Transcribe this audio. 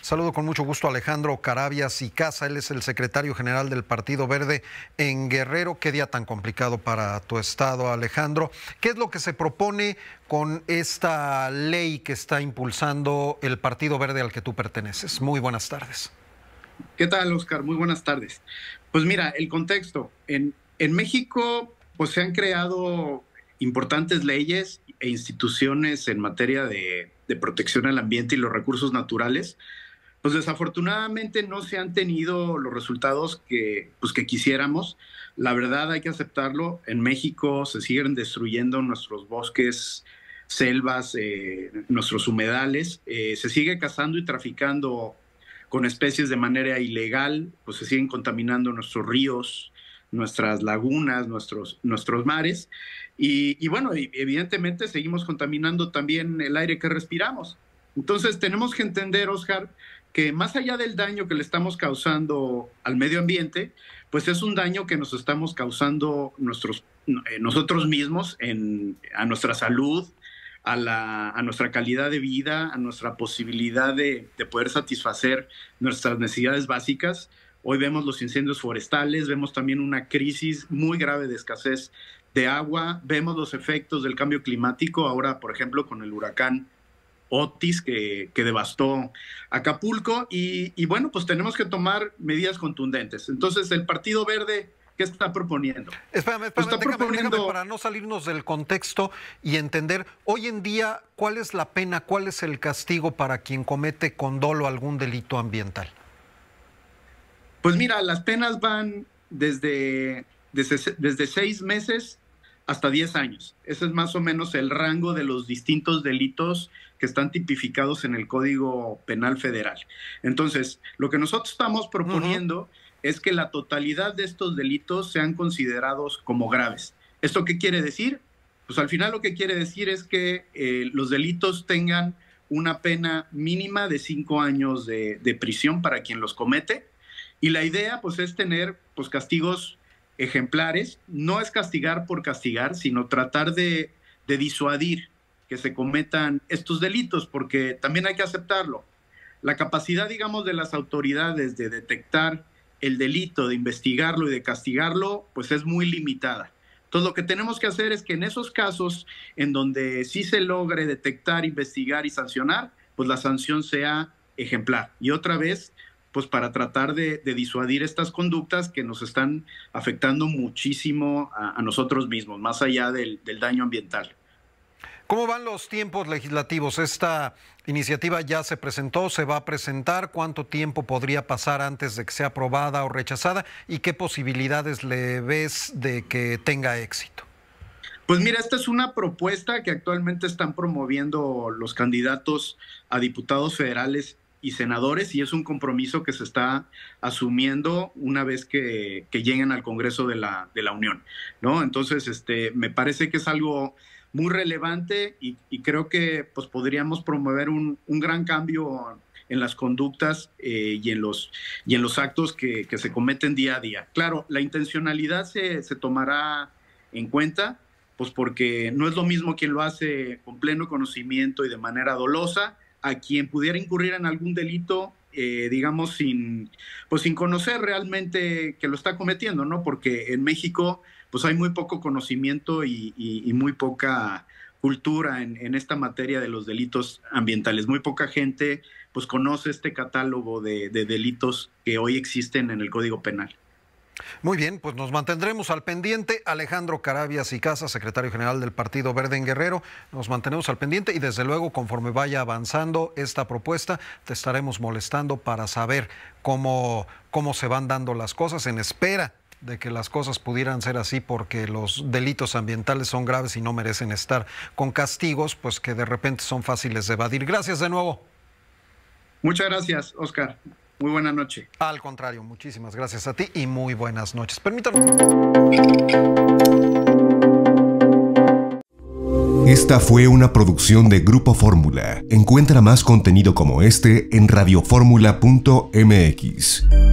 Saludo con mucho gusto a Alejandro Carabias y Casa. Él es el secretario general del Partido Verde en Guerrero. Qué día tan complicado para tu estado, Alejandro. ¿Qué es lo que se propone con esta ley que está impulsando el Partido Verde al que tú perteneces? Muy buenas tardes. ¿Qué tal, Oscar? Muy buenas tardes. Pues mira, el contexto. En, en México, pues se han creado importantes leyes e instituciones en materia de, protección al ambiente y los recursos naturales, pues desafortunadamente no se han tenido los resultados que, pues que quisiéramos. La verdad hay que aceptarlo. En México se siguen destruyendo nuestros bosques, selvas, eh, nuestros humedales. Eh, se sigue cazando y traficando con especies de manera ilegal, pues se siguen contaminando nuestros ríos, nuestras lagunas, nuestros, nuestros mares. Y, bueno, evidentemente seguimos contaminando también el aire que respiramos. Entonces tenemos que entender, Oscar, que más allá del daño que le estamos causando al medio ambiente, pues es un daño que nos estamos causando eh, nosotros mismos a nuestra salud, a, nuestra calidad de vida, a nuestra posibilidad de poder satisfacer nuestras necesidades básicas. Hoy vemos los incendios forestales, vemos también una crisis muy grave de escasez de agua, vemos los efectos del cambio climático, ahora por ejemplo con el huracán Otis que, devastó Acapulco y, bueno, pues tenemos que tomar medidas contundentes. Entonces el Partido Verde... ¿Qué está proponiendo? Espérame, espérame, para no salirnos del contexto y entender hoy en día cuál es la pena, cuál es el castigo para quien comete con dolo algún delito ambiental. Pues mira, las penas van desde, desde, seis meses hasta diez años. Ese es más o menos el rango de los distintos delitos que están tipificados en el Código Penal Federal. Entonces, lo que nosotros estamos proponiendo es que la totalidad de estos delitos sean considerados como graves. ¿Esto qué quiere decir? Pues al final lo que quiere decir es que eh, los delitos tengan una pena mínima de cinco años de prisión para quien los comete y la idea, pues, es tener pues, castigos ejemplares. No es castigar por castigar, sino tratar de, de disuadir que se cometan estos delitos, porque también hay que aceptarlo. La capacidad, digamos, de las autoridades de detectar el delito, de investigarlo y de castigarlo, pues es muy limitada. Entonces, lo que tenemos que hacer es que en esos casos en donde sí se logre detectar, investigar y sancionar, pues la sanción sea ejemplar. Y otra vez, pues, para tratar de, disuadir estas conductas que nos están afectando muchísimo a, nosotros mismos, más allá del, daño ambiental. ¿Cómo van los tiempos legislativos? ¿Esta iniciativa ya se presentó, se va a presentar? ¿Cuánto tiempo podría pasar antes de que sea aprobada o rechazada? ¿Y qué posibilidades le ves de que tenga éxito? Pues mira, esta es una propuesta que actualmente están promoviendo los candidatos a diputados federales y senadores y es un compromiso que se está asumiendo una vez que, lleguen al Congreso de la, Unión. ¿no? Entonces, este, me parece que es algo muy relevante y, creo que pues, podríamos promover un, gran cambio en las conductas eh, y, en los, y en los actos que, se cometen día a día. Claro, la intencionalidad se, se tomará en cuenta, pues porque no es lo mismo quien lo hace con pleno conocimiento y de manera dolosa a quien pudiera incurrir en algún delito, eh, digamos, sin, pues sin conocer realmente que lo está cometiendo, ¿no? Porque en México, pues hay muy poco conocimiento y, muy poca cultura en, esta materia de los delitos ambientales. Muy poca gente, pues, conoce este catálogo de delitos que hoy existen en el Código Penal. Muy bien, pues nos mantendremos al pendiente. Alejandro Carabias y Casa, secretario general del Partido Verde en Guerrero, nos mantenemos al pendiente y desde luego conforme vaya avanzando esta propuesta, te estaremos molestando para saber cómo, cómo se van dando las cosas en espera de que las cosas pudieran ser así porque los delitos ambientales son graves y no merecen estar con castigos, pues que de repente son fáciles de evadir. Gracias de nuevo. Muchas gracias, Oscar. Muy buenas noches. Al contrario, muchísimas gracias a ti y muy buenas noches. Permítanme. Esta fue una producción de Grupo Fórmula. Encuentra más contenido como este en radioformula.mx.